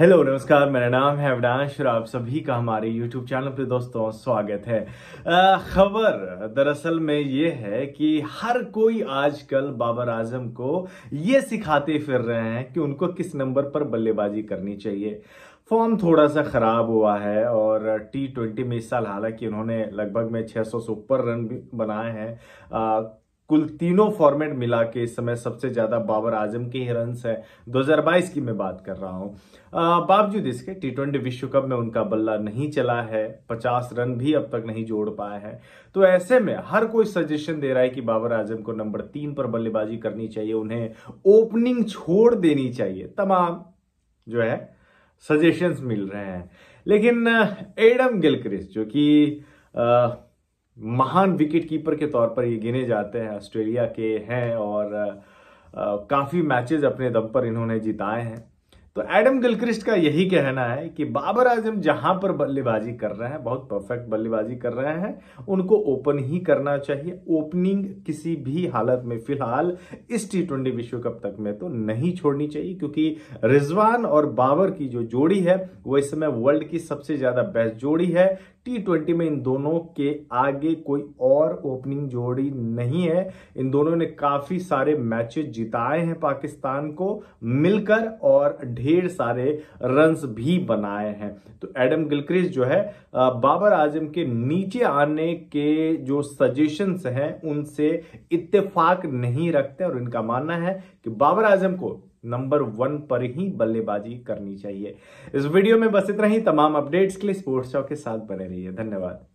hello नमस्कार मेरा नाम है अवडांश और आप सभी का हमारे यूट्यूब चैनल पे दोस्तों स्वागत है खबर दरअसल में ये है कि हर कोई आजकल बाबर आजम को ये सिखाते फिर रहे हैं कि उनको किस नंबर पर बल्लेबाजी करनी चाहिए फॉर्म थोड़ा सा ख़राब हुआ है और टी ट्वेंटी में इस साल हालांकि उन्होंने लगभग में 600 से ऊपर रन बनाए हैं कुल तीनों फॉर्मेट मिला के इस समय सबसे ज्यादा बाबर आजम के ही रन है 2022 की मैं बात कर रहा हूं बावजूद इसके टी ट्वेंटी विश्व कप में उनका बल्ला नहीं चला है 50 रन भी अब तक नहीं जोड़ पाए हैं तो ऐसे में हर कोई सजेशन दे रहा है कि बाबर आजम को नंबर तीन पर बल्लेबाजी करनी चाहिए उन्हें ओपनिंग छोड़ देनी चाहिए तमाम जो है सजेशंस मिल रहे हैं लेकिन एडम गिलक्रिस्ट जो कि महान विकेट कीपर के तौर पर ये गिने जाते हैं ऑस्ट्रेलिया के हैं और काफ़ी मैचेस अपने दम पर इन्होंने जिताए हैं तो एडम गिलक्रिस्ट का यही कहना है कि बाबर आजम जहां पर बल्लेबाजी कर रहे हैं बहुत परफेक्ट बल्लेबाजी कर रहे हैं उनको ओपन ही करना चाहिए ओपनिंग किसी भी हालत में फिलहाल इस टी ट्वेंटी विश्व कप तक में तो नहीं छोड़नी चाहिए क्योंकि रिजवान और बाबर की जो जोड़ी है वो इस समय वर्ल्ड की सबसे ज्यादा बेस्ट जोड़ी है टी ट्वेंटी में इन दोनों के आगे कोई और ओपनिंग जोड़ी नहीं है इन दोनों ने काफी सारे मैचेस जिताए हैं पाकिस्तान को मिलकर और ढेर सारे रन्स भी बनाए हैं तो एडम गिलक्रिस्ट जो है बाबर आजम के नीचे आने के जो सजेशंस हैं उनसे इत्तेफाक नहीं रखते और इनका मानना है कि बाबर आजम को नंबर वन पर ही बल्लेबाजी करनी चाहिए इस वीडियो में बस इतना ही तमाम अपडेट्स के लिए स्पोर्ट्स शॉक के साथ बने रहिए धन्यवाद